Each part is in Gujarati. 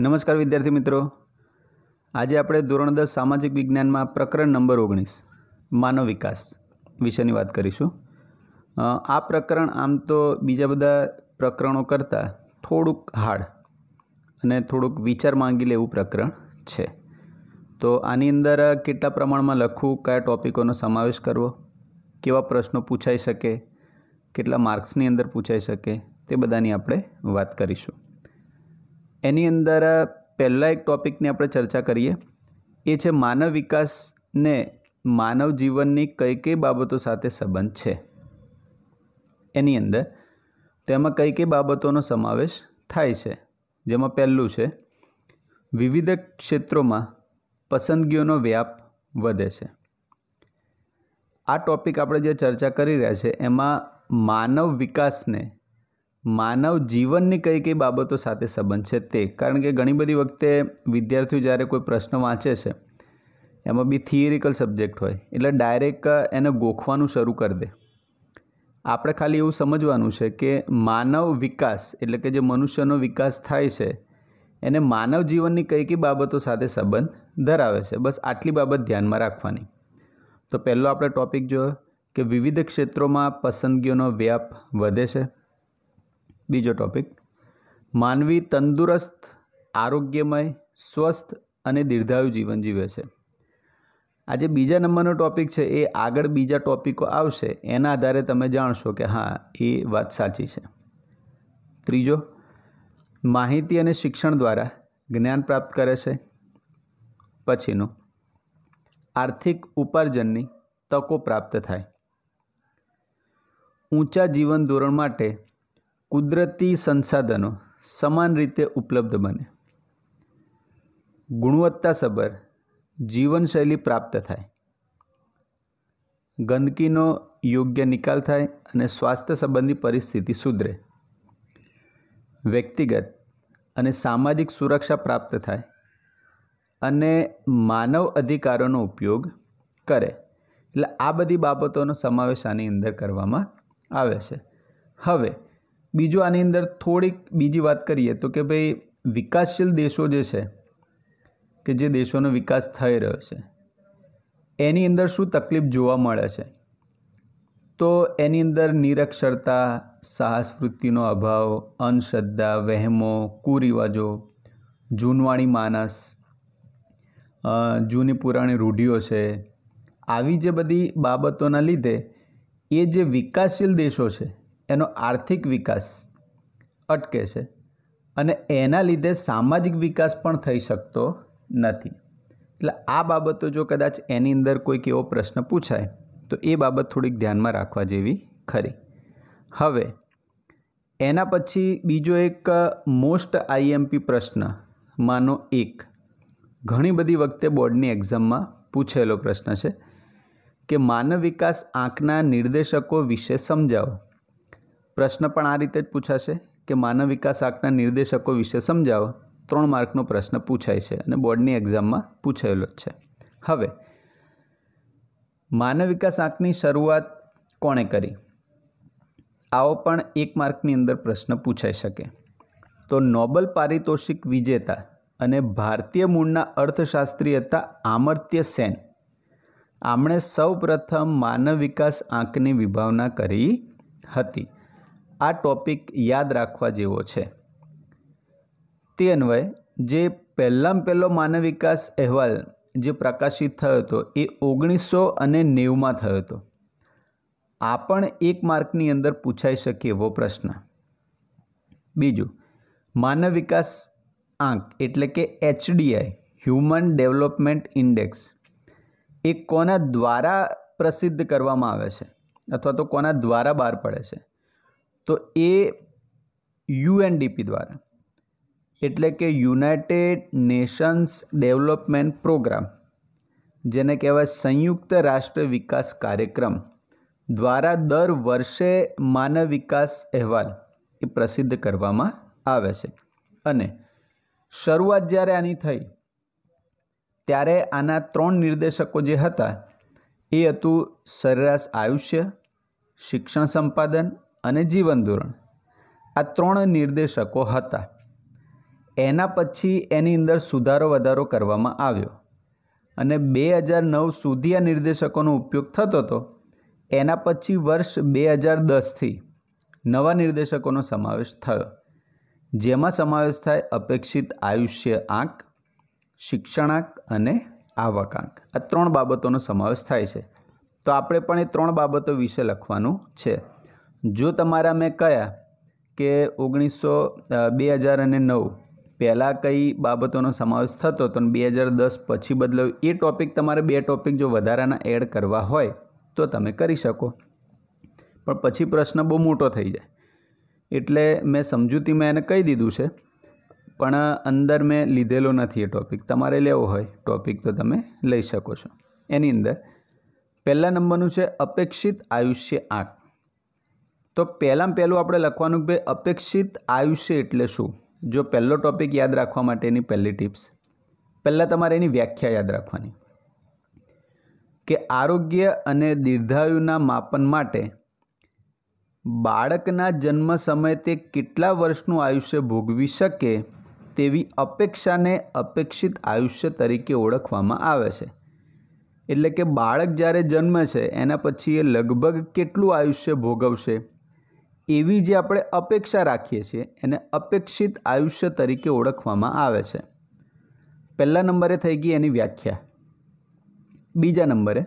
નમસ્કાર વિદ્યાર્થી મિત્રો આજે આપણે ધોરણ દસ સામાજિક વિજ્ઞાનમાં પ્રકરણ નંબર ઓગણીસ માનવ વિકાસ વિશેની વાત કરીશું આ પ્રકરણ આમ તો બીજા બધા પ્રકરણો કરતાં થોડુંક હાર્ડ અને થોડુંક વિચાર માંગી લેવું પ્રકરણ છે તો આની અંદર કેટલા પ્રમાણમાં લખવું કયા ટૉપિકોનો સમાવેશ કરવો કેવા પ્રશ્નો પૂછાઈ શકે કેટલા માર્ક્સની અંદર પૂછાઈ શકે તે બધાની આપણે વાત કરીશું એની અંદર પહેલાં એક ટૉપિકની આપણે ચર્ચા કરીએ એ છે માનવ વિકાસને માનવ જીવનની કઈ કઈ બાબતો સાથે સંબંધ છે એની અંદર તેમાં કઈ કઈ બાબતોનો સમાવેશ થાય છે જેમાં પહેલું છે વિવિધ ક્ષેત્રોમાં પસંદગીઓનો વ્યાપ વધે છે આ ટૉપિક આપણે જે ચર્ચા કરી રહ્યા છે એમાં માનવ વિકાસને માનવ જીવનની કઈ કઈ બાબતો સાથે સંબંધ છે તે કારણ કે ઘણી બધી વખતે વિદ્યાર્થીઓ જ્યારે કોઈ પ્રશ્ન વાંચે છે એમાં બી થિયરિકલ સબ્જેક્ટ હોય એટલે ડાયરેક્ટ એને ગોખવાનું શરૂ કરી દે આપણે ખાલી એવું સમજવાનું છે કે માનવ વિકાસ એટલે કે જે મનુષ્યનો વિકાસ થાય છે એને માનવ જીવનની કઈ કઈ બાબતો સાથે સંબંધ ધરાવે છે બસ આટલી બાબત ધ્યાનમાં રાખવાની તો પહેલો આપણે ટૉપિક જોયો કે વિવિધ ક્ષેત્રોમાં પસંદગીઓનો વ્યાપ વધે છે બીજો ટોપિક માનવી તંદુરસ્ત આરોગ્યમય સ્વસ્થ અને દીર્ઘાયુ જીવન જીવે છે આજે બીજા નંબરનો ટોપિક છે એ આગળ બીજા ટોપિકો આવશે એના આધારે તમે જાણશો કે હા એ વાત સાચી છે ત્રીજો માહિતી અને શિક્ષણ દ્વારા જ્ઞાન પ્રાપ્ત કરે છે પછીનું આર્થિક ઉપાર્જનની તકો પ્રાપ્ત થાય ઊંચા જીવન ધોરણ માટે કુદરતી સંસાધનો સમાન રીતે ઉપલબ્ધ બને ગુણવત્તાસભર જીવનશૈલી પ્રાપ્ત થાય ગંદકીનો યોગ્ય નિકાલ થાય અને સ્વાસ્થ્ય સંબંધી પરિસ્થિતિ સુધરે વ્યક્તિગત અને સામાજિક સુરક્ષા પ્રાપ્ત થાય અને માનવ અધિકારોનો ઉપયોગ કરે એટલે આ બધી બાબતોનો સમાવેશ આની અંદર કરવામાં આવે છે હવે બીજું આની અંદર થોડીક બીજી વાત કરીએ તો કે ભાઈ વિકાસશીલ દેશો જે છે કે જે દેશોનો વિકાસ થઈ રહ્યો છે એની અંદર શું તકલીફ જોવા મળે છે તો એની અંદર નિરક્ષરતા સાહસ વૃત્તિનો અભાવ અંધશ્રદ્ધા વહેમો કુરિવાજો જૂનવાણી માનસ જૂની પુરાણી રૂઢિઓ છે આવી જે બધી બાબતોના લીધે એ જે વિકાસશીલ દેશો છે એનો આર્થિક વિકાસ અટકે છે અને એના લીધે સામાજિક વિકાસ પણ થઈ શકતો નથી એટલે આ બાબતો જો કદાચ એની અંદર કોઈક એવો પ્રશ્ન પૂછાય તો એ બાબત થોડીક ધ્યાનમાં રાખવા જેવી ખરી હવે એના પછી બીજો એક મોસ્ટ આઈએમપી પ્રશ્ન માનો એક ઘણી બધી વખતે બોર્ડની એક્ઝામમાં પૂછેલો પ્રશ્ન છે કે માનવ વિકાસ આંખના નિર્દેશકો વિશે સમજાવો પ્રશ્ન પણ આ રીતે જ પૂછાશે કે માનવ વિકાસ આંકના નિર્દેશકો વિશે સમજાવો ત્રણ માર્કનો પ્રશ્ન પૂછાય છે અને બોર્ડની એક્ઝામમાં પૂછાયેલો જ છે હવે માનવ વિકાસ આંકની શરૂઆત કોણે કરી આવો પણ એક માર્કની અંદર પ્રશ્ન પૂછાઈ શકે તો નોબલ પારિતોષિક વિજેતા અને ભારતીય મૂળના અર્થશાસ્ત્રી હતા આમર્ત્ય સેન આમણે સૌ પ્રથમ માનવ વિકાસ આંકની વિભાવના કરી હતી આ ટોપિક યાદ રાખવા જેવો છે તે અન્વયે જે પહેલાં પહેલો માનવ વિકાસ અહેવાલ જે પ્રકાશિત થયો હતો એ ઓગણીસો અને નેવુંમાં થયો હતો આ પણ એક માર્કની અંદર પૂછાઈ શકે એવો પ્રશ્ન બીજું માનવ વિકાસ આંક એટલે કે એચડીઆઈ હ્યુમન ડેવલપમેન્ટ ઇન્ડેક્સ એ કોના દ્વારા પ્રસિદ્ધ કરવામાં આવે છે અથવા તો કોના દ્વારા બહાર પડે છે તો એ યુએનડીપી દ્વારા એટલે કે યુનાઇટેડ નેશન્સ ડેવલપમેન્ટ પ્રોગ્રામ જેને કહેવાય સંયુક્ત રાષ્ટ્ર વિકાસ કાર્યક્રમ દ્વારા દર વર્ષે માનવ વિકાસ અહેવાલ એ પ્રસિદ્ધ કરવામાં આવે છે અને શરૂઆત જ્યારે આની થઈ ત્યારે આના ત્રણ નિર્દેશકો જે હતા એ હતું સરેરાશ આયુષ્ય શિક્ષણ સંપાદન અને જીવન ધોરણ આ ત્રણ નિર્દેશકો હતા એના પછી એની અંદર સુધારો વધારો કરવામાં આવ્યો અને બે હજાર નવ સુધી આ નિર્દેશકોનો ઉપયોગ થતો હતો એના પછી વર્ષ બે હજાર દસથી નવા નિર્દેશકોનો સમાવેશ થયો જેમાં સમાવેશ થાય અપેક્ષિત આયુષ્ય આંક શિક્ષણાંક અને આવકાંક આ ત્રણ બાબતોનો સમાવેશ થાય છે તો આપણે પણ એ ત્રણ બાબતો વિશે લખવાનું છે જો તમારા મેં કયા કે ઓગણીસો બે હજાર અને નવ પહેલાં કઈ બાબતોનો સમાવેશ થતો તો બે હજાર દસ પછી બદલાવ એ ટૉપિક તમારે બે ટૉપિક જો વધારાના એડ કરવા હોય તો તમે કરી શકો પણ પછી પ્રશ્ન બહુ મોટો થઈ જાય એટલે મેં સમજૂતીમાં એને કહી દીધું છે પણ અંદર મેં લીધેલો નથી એ ટૉપિક તમારે લેવો હોય ટૉપિક તો તમે લઈ શકો છો એની અંદર પહેલાં નંબરનું છે અપેક્ષિત આયુષ્ય આંક તો પહેલાં પહેલું આપણે લખવાનું કે અપેક્ષિત આયુષ્ય એટલે શું જો પહેલો ટૉપિક યાદ રાખવા માટેની પહેલી ટિપ્સ પહેલાં તમારે એની વ્યાખ્યા યાદ રાખવાની કે આરોગ્ય અને દીર્ઘાયુના માપન માટે બાળકના જન્મ સમયે તે કેટલા વર્ષનું આયુષ્ય ભોગવી શકે તેવી અપેક્ષાને અપેક્ષિત આયુષ્ય તરીકે ઓળખવામાં આવે છે એટલે કે બાળક જ્યારે જન્મે છે એના પછી એ લગભગ કેટલું આયુષ્ય ભોગવશે એવી જે આપણે અપેક્ષા રાખીએ છીએ એને અપેક્ષિત આયુષ્ય તરીકે ઓળખવામાં આવે છે પહેલા નંબરે થઈ ગઈ એની વ્યાખ્યા બીજા નંબરે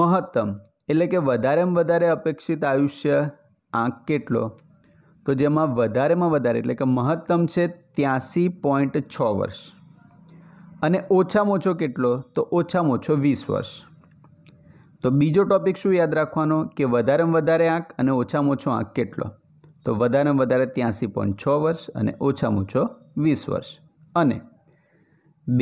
મહત્તમ એટલે કે વધારેમાં વધારે અપેક્ષિત આયુષ્ય આંક કેટલો તો જેમાં વધારેમાં વધારે એટલે કે મહત્તમ છે ત્યાંસી પોઈન્ટ છ વર્ષ અને ઓછામાં ઓછો કેટલો તો ઓછામાં ઓછો વીસ વર્ષ તો બીજો ટૉપિક શું યાદ રાખવાનો કે વધારેમાં વધારે આંક અને ઓછામાં ઓછો આંક કેટલો તો વધારેમાં વધારે ત્યાંસી પોઈન્ટ છ વર્ષ અને ઓછામાં ઓછો વીસ વર્ષ અને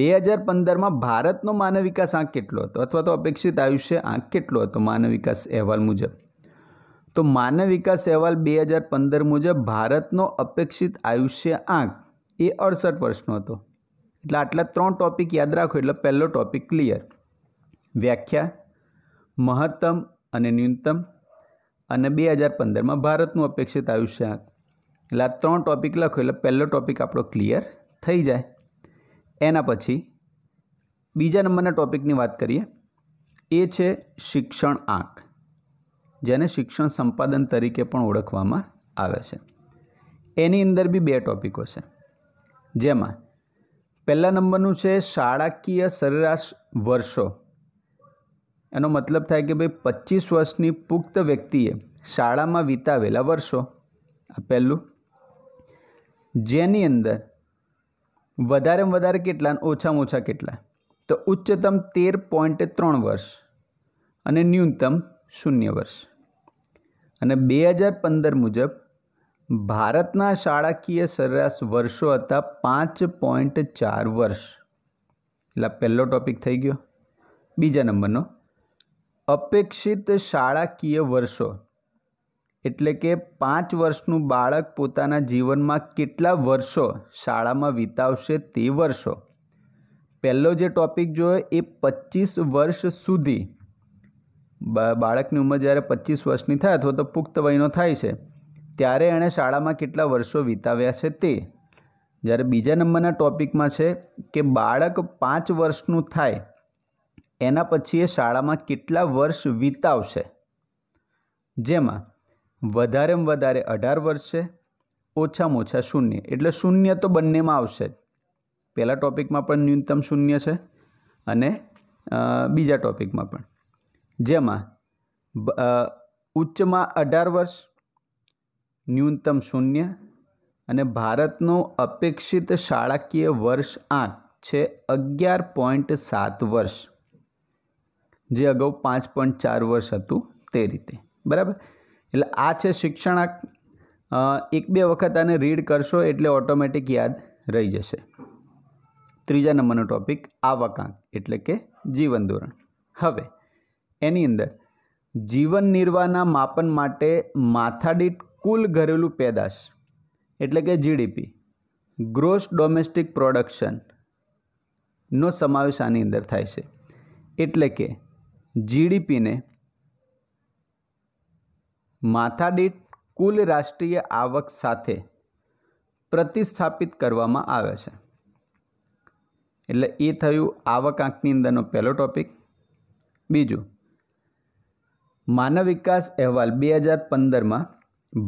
બે હજાર પંદરમાં ભારતનો માનવ વિકાસ આંક કેટલો હતો અથવા તો અપેક્ષિત આયુષ્ય આંક કેટલો હતો માનવ વિકાસ અહેવાલ મુજબ તો માનવ વિકાસ અહેવાલ બે હજાર પંદર મુજબ ભારતનો અપેક્ષિત આયુષ્ય આંક એ અડસઠ વર્ષનો હતો એટલે આટલા ત્રણ ટૉપિક યાદ રાખો એટલે પહેલો ટૉપિક ક્લિયર વ્યાખ્યા મહત્તમ અને ન્યૂનતમ અને બે હજાર પંદરમાં ભારતનું અપેક્ષિત આયુષ્ય એટલે આ ત્રણ ટૉપિક લખો એટલે પહેલો ટૉપિક આપણો ક્લિયર થઈ જાય એના પછી બીજા નંબરના ટૉપિકની વાત કરીએ એ છે શિક્ષણ આંક જેને શિક્ષણ સંપાદન તરીકે પણ ઓળખવામાં આવે છે એની અંદર બી બે ટૉપિકો છે જેમાં પહેલા નંબરનું છે શાળાકીય સરેરાશ વર્ષો એનો મતલબ થાય કે ભાઈ પચીસ વર્ષની પુખ્ત વ્યક્તિએ શાળામાં વિતાવેલા વર્ષો આ પહેલું જેની અંદર વધારેમાં વધારે કેટલા ઓછામાં ઓછા કેટલા તો ઉચ્ચતમ તેર પોઈન્ટ ત્રણ વર્ષ અને ન્યૂનતમ શૂન્ય વર્ષ અને બે હજાર પંદર મુજબ ભારતના શાળાકીય સરેરાશ વર્ષો હતા પાંચ પોઈન્ટ ચાર વર્ષ એટલે પહેલો ટૉપિક થઈ ગયો બીજા નંબરનો અપેક્ષિત શાળાકીય વર્ષો એટલે કે પાંચ વર્ષનું બાળક પોતાના જીવનમાં કેટલા વર્ષો શાળામાં વિતાવશે તે વર્ષો પહેલો જે ટૉપિક જોયો એ પચીસ વર્ષ સુધી બાળકની ઉંમર જ્યારે પચીસ વર્ષની થાય અથવા તો પુખ્ત વયનો થાય છે ત્યારે એણે શાળામાં કેટલા વર્ષો વિતાવ્યા છે તે જ્યારે બીજા નંબરના ટૉપિકમાં છે કે બાળક પાંચ વર્ષનું થાય એના પછી એ શાળામાં કેટલા વર્ષ વિતાવશે જેમાં વધારેમાં વધારે અઢાર વર્ષે ઓછામાં ઓછા શૂન્ય એટલે શૂન્ય તો બંનેમાં આવશે જ પહેલા ટૉપિકમાં પણ ન્યૂનતમ શૂન્ય છે અને બીજા ટૉપિકમાં પણ જેમાં ઉચ્ચમાં અઢાર વર્ષ ન્યૂનતમ શૂન્ય અને ભારતનો અપેક્ષિત શાળાકીય વર્ષ આઠ છે અગિયાર પોઈન્ટ સાત વર્ષ જે અગાઉ પાંચ પોઈન્ટ ચાર વર્ષ હતું તે રીતે બરાબર એટલે આ છે શિક્ષણાંક એક બે વખત આને રીડ કરશો એટલે ઓટોમેટિક યાદ રહી જશે ત્રીજા નંબરનો ટૉપિક આવકાંક એટલે કે જીવન ધોરણ હવે એની અંદર જીવન નિર્વાહના માપન માટે માથાદીઠ કુલ ઘરેલું પેદાશ એટલે કે જીડીપી ગ્રોસ ડોમેસ્ટિક પ્રોડક્શનનો સમાવેશ આની અંદર થાય છે એટલે કે જીડીપીને માથાદીઠ કુલ રાષ્ટ્રીય આવક સાથે પ્રતિસ્થાપિત કરવામાં આવે છે એટલે એ થયું આવક આંકની અંદરનો પહેલો ટોપિક બીજું માનવ વિકાસ અહેવાલ બે હજાર પંદરમાં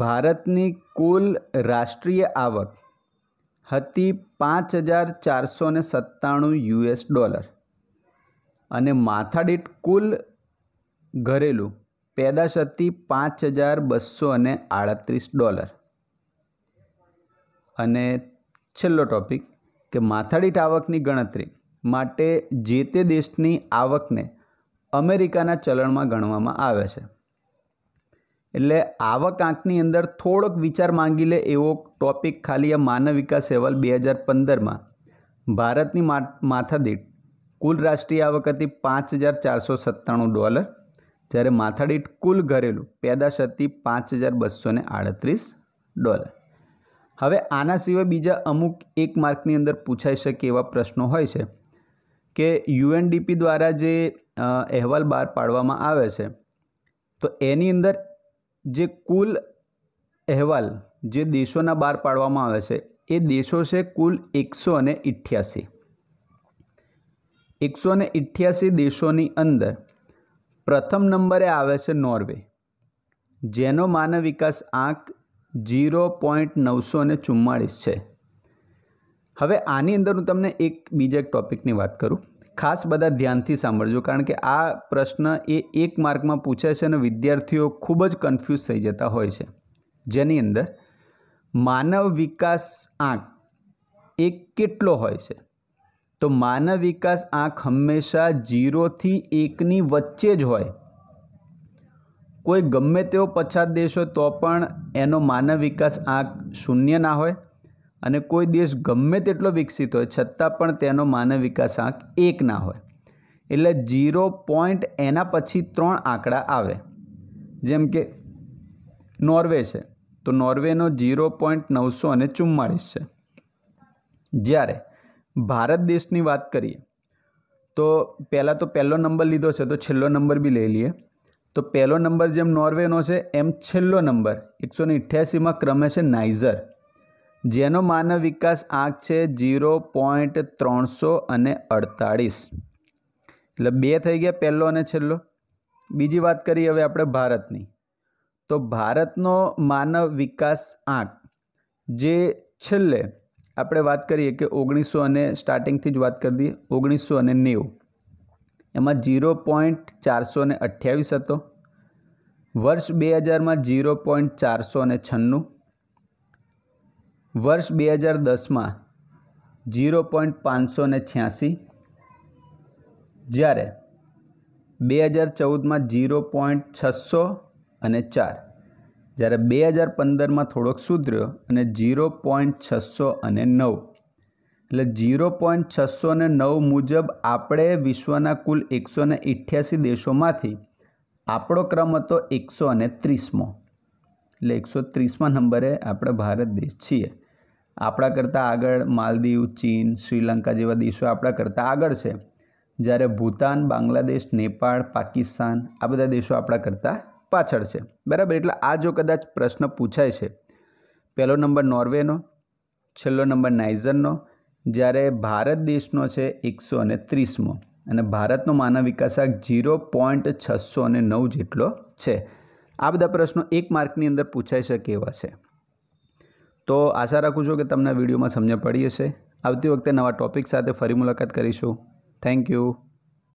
ભારતની કુલ રાષ્ટ્રીય આવક હતી પાંચ હજાર ચારસો સત્તાણું યુએસ ડોલર અને માથાદીઠ કુલ ઘરેલું પેદાશ હતી પાંચ હજાર બસો અને આડત્રીસ ડોલર અને છેલ્લો ટૉપિક કે માથાદીઠ આવકની ગણતરી માટે જે તે દેશની આવકને અમેરિકાના ચલણમાં ગણવામાં આવે છે એટલે આવક આંકની અંદર થોડોક વિચાર માંગી લે એવો ટોપિક ખાલી આ માનવ વિકાસ અહેવાલ બે હજાર પંદરમાં ભારતની માથાદીઠ કુલ રાષ્ટ્રીય આવક હતી પાંચ હજાર ચારસો સત્તાણું ડોલર જ્યારે માથાડીટ કુલ ઘરેલું પેદાશ હતી પાંચ હજાર બસો ને આડત્રીસ ડોલર હવે આના સિવાય બીજા અમુક એક માર્કની અંદર પૂછાઈ શકે એવા પ્રશ્નો હોય છે કે યુએનડીપી દ્વારા જે અહેવાલ બહાર પાડવામાં આવે છે તો એની અંદર જે કુલ અહેવાલ જે દેશોના બહાર પાડવામાં આવે છે એ દેશો છે કુલ એકસો અને ઇઠ્યાસી એકસો ને ઇઠ્યાસી દેશોની અંદર પ્રથમ નંબરે આવે છે નોર્વે જેનો માનવ વિકાસ આંક જીરો પોઈન્ટ નવસો ને ચુમ્માળીસ છે હવે આની અંદર હું તમને એક બીજા એક ટૉપિકની વાત કરું ખાસ બધા ધ્યાનથી સાંભળજો કારણ કે આ પ્રશ્ન એ એક માર્કમાં પૂછે છે અને વિદ્યાર્થીઓ ખૂબ જ કન્ફ્યુઝ થઈ જતા હોય છે જેની અંદર માનવ વિકાસ આંક એ કેટલો હોય છે તો માનવ વિકાસ આંખ હંમેશા જીરોથી એકની વચ્ચે જ હોય કોઈ ગમે તેવો પછાત દેશ હોય તો પણ એનો માનવ વિકાસ આંક શૂન્ય ના હોય અને કોઈ દેશ ગમે તેટલો વિકસિત હોય છતાં પણ તેનો માનવ વિકાસ આંક એક ના હોય એટલે જીરો પોઈન્ટ એના પછી ત્રણ આંકડા આવે જેમ કે નોર્વે છે તો નોર્વેનો જીરો પોઈન્ટ નવસો અને ચુમ્માળીસ છે જ્યારે ભારત દેશની વાત કરીએ તો પહેલાં તો પહેલો નંબર લીધો છે તો છેલ્લો નંબર બી લઈ લઈએ તો પહેલો નંબર જેમ નોર્વેનો છે એમ છેલ્લો નંબર એકસો ને અઠ્યાસીમાં ક્રમે છે નાઇઝર જેનો માનવ વિકાસ આંક છે જીરો પોઈન્ટ ત્રણસો અને અડતાળીસ એટલે બે થઈ ગયા પહેલો અને છેલ્લો બીજી વાત કરીએ હવે આપણે ભારતની તો ભારતનો માનવ વિકાસ આંક જે છેલ્લે આપણે વાત કરીએ કે ઓગણીસો અને સ્ટાર્ટિંગથી જ વાત કરી દઈએ ઓગણીસો અને નેવું એમાં ઝીરો પોઈન્ટ ચારસો ને અઠ્યાવીસ હતો વર્ષ બે હજારમાં ઝીરો પોઈન્ટ ચારસો ને છન્નું વર્ષ બે હજાર દસમાં ઝીરો પોઈન્ટ પાંચસો ને છ્યાસી જ્યારે બે હજાર ચૌદમાં ઝીરો પોઈન્ટ છસો અને ચાર જ્યારે બે હજાર પંદરમાં થોડોક સુધર્યો અને જીરો પોઈન્ટ છસો અને નવ એટલે જીરો પોઈન્ટ છસો અને નવ મુજબ આપણે વિશ્વના કુલ એકસો ને ઇઠ્યાસી દેશોમાંથી આપણો ક્રમ હતો એકસો અને ત્રીસમો એટલે એકસો ત્રીસમાં નંબરે આપણે ભારત દેશ છીએ આપણા કરતાં આગળ માલદીવ ચીન શ્રીલંકા જેવા દેશો આપણા કરતાં આગળ છે જ્યારે ભૂતાન બાંગ્લાદેશ નેપાળ પાકિસ્તાન આ બધા દેશો આપણા કરતાં પાછળ છે બરાબર એટલે આ જો કદાચ પ્રશ્ન પૂછાય છે પહેલો નંબર નોર્વેનો છેલ્લો નંબર નાઇઝરનો જ્યારે ભારત દેશનો છે એકસો અને ત્રીસમો અને ભારતનો માનવ વિકાસક ઝીરો પોઈન્ટ છસો અને નવ જેટલો છે આ બધા પ્રશ્નો એક માર્કની અંદર પૂછાઈ શકે એવા છે તો આશા રાખું છું કે તમને વિડીયોમાં સમજ પડી હશે આવતી વખતે નવા ટૉપિક સાથે ફરી મુલાકાત કરીશું થેન્ક યુ